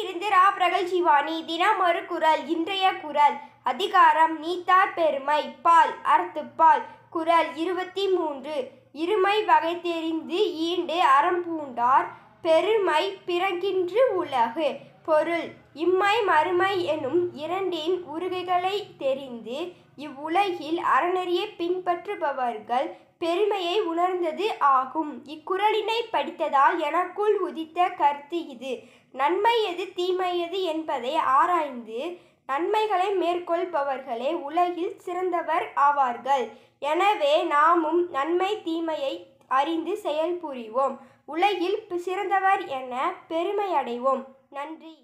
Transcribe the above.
இருந்து ரா பிரகல்சிவாணி ஒரு குரல் இன்றைய குரல் அதிகாரம் நீத்தார் பெருமை பால் அறத்துப்பால் குரல் இருபத்தி மூன்று இருமை வகை தெரிந்து ஈண்டு அறம் பூண்டார் பெருமை பிறகின்று உலகு பொருள் இம்மை மறுமை எனும் இரண்டின் உருகைகளை தெரிந்து இவ்வுலகில் அறநெறியை பின்பற்றுபவர்கள் பெருமையை உணர்ந்தது ஆகும் இக்குறளினை படித்ததால் எனக்குள் உதித்த கருத்து இது நன்மை எது தீமை எது என்பதை ஆராய்ந்து நன்மைகளை மேற்கொள்பவர்களே உலகில் சிறந்தவர் ஆவார்கள் எனவே நாமும் நன்மை தீமையை அறிந்து செயல் புரிவோம் உலகில் சிறந்தவர் என பெருமையடைவோம் நன்றி